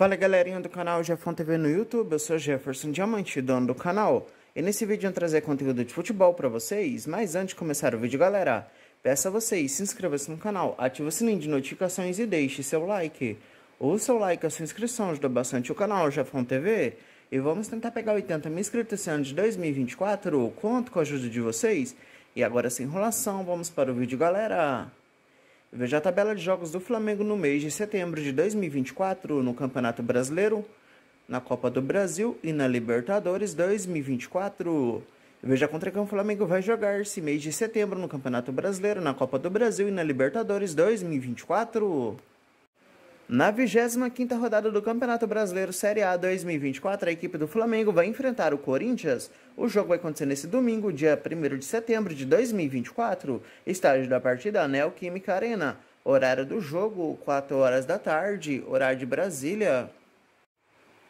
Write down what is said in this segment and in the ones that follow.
Fala galerinha do canal Jefferson TV no YouTube, eu sou Jefferson Diamante, dono do canal. E nesse vídeo eu vou trazer conteúdo de futebol para vocês, mas antes de começar o vídeo galera, peço a vocês, se inscreva-se no canal, ative o sininho de notificações e deixe seu like. O seu like e a sua inscrição ajuda bastante o canal Jefferson TV. E vamos tentar pegar 80 mil inscritos esse ano de 2024, conto com a ajuda de vocês. E agora sem enrolação, vamos para o vídeo galera. Veja a tabela de jogos do Flamengo no mês de setembro de 2024 no Campeonato Brasileiro, na Copa do Brasil e na Libertadores 2024. Veja contra quem o Flamengo vai jogar esse mês de setembro no Campeonato Brasileiro, na Copa do Brasil e na Libertadores 2024. Na 25ª rodada do Campeonato Brasileiro Série A 2024, a equipe do Flamengo vai enfrentar o Corinthians. O jogo vai acontecer nesse domingo, dia 1 de setembro de 2024, estágio da partida Anel Química Arena. Horário do jogo, 4 horas da tarde, horário de Brasília.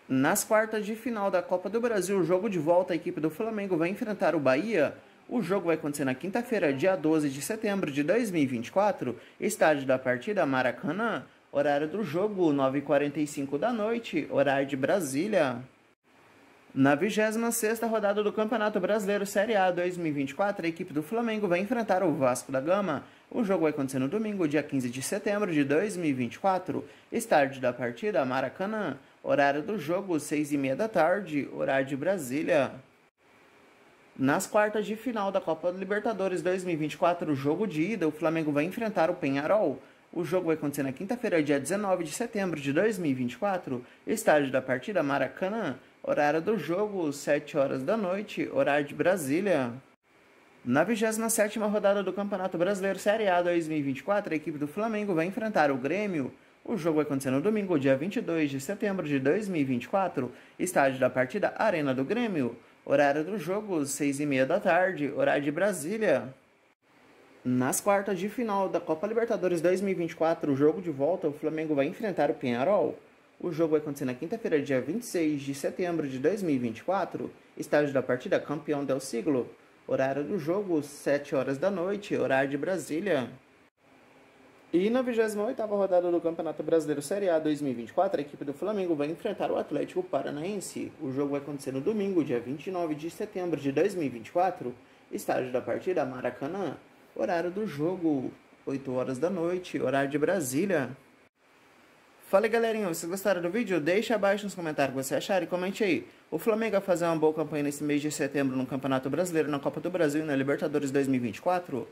Nas quartas de final da Copa do Brasil, o jogo de volta, a equipe do Flamengo vai enfrentar o Bahia. O jogo vai acontecer na quinta-feira, dia 12 de setembro de 2024, estádio da partida Maracanã. Horário do jogo, 9h45 da noite, horário de Brasília. Na 26ª rodada do Campeonato Brasileiro Série A 2024, a equipe do Flamengo vai enfrentar o Vasco da Gama. O jogo vai acontecer no domingo, dia 15 de setembro de 2024. Estádio da partida, Maracanã. Horário do jogo, 6h30 da tarde, horário de Brasília. Nas quartas de final da Copa Libertadores 2024, jogo de ida, o Flamengo vai enfrentar o Penharol. O jogo vai acontecer na quinta-feira, dia 19 de setembro de 2024, estádio da partida Maracanã, horário do jogo, 7 horas da noite, horário de Brasília. Na 27ª rodada do Campeonato Brasileiro Série A 2024, a equipe do Flamengo vai enfrentar o Grêmio. O jogo vai acontecer no domingo, dia 22 de setembro de 2024, estádio da partida Arena do Grêmio. Horário do jogo, 6 e meia da tarde, horário de Brasília. Nas quartas de final da Copa Libertadores 2024, o jogo de volta, o Flamengo vai enfrentar o Penharol. O jogo vai acontecer na quinta-feira, dia 26 de setembro de 2024, estágio da partida campeão del siglo. Horário do jogo, 7 horas da noite, horário de Brasília. E na 28 rodada do Campeonato Brasileiro Série A 2024, a equipe do Flamengo vai enfrentar o Atlético Paranaense. O jogo vai acontecer no domingo, dia 29 de setembro de 2024, estágio da partida Maracanã. Horário do jogo, 8 horas da noite, horário de Brasília. Fala aí, galerinha, vocês gostaram do vídeo? Deixa abaixo nos comentários o que você acharam e comente aí. O Flamengo vai fazer uma boa campanha nesse mês de setembro no Campeonato Brasileiro, na Copa do Brasil e na Libertadores 2024?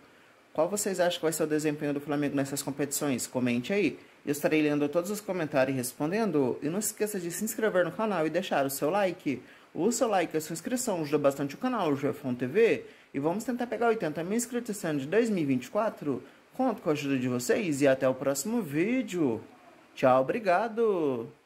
Qual vocês acham que vai ser o desempenho do Flamengo nessas competições? Comente aí. Eu estarei lendo todos os comentários e respondendo. E não se esqueça de se inscrever no canal e deixar o seu like. O seu like e a sua inscrição ajuda bastante o canal Jefon TV e vamos tentar pegar 80 mil inscritos esse ano de 2024. Conto com a ajuda de vocês e até o próximo vídeo. Tchau, obrigado!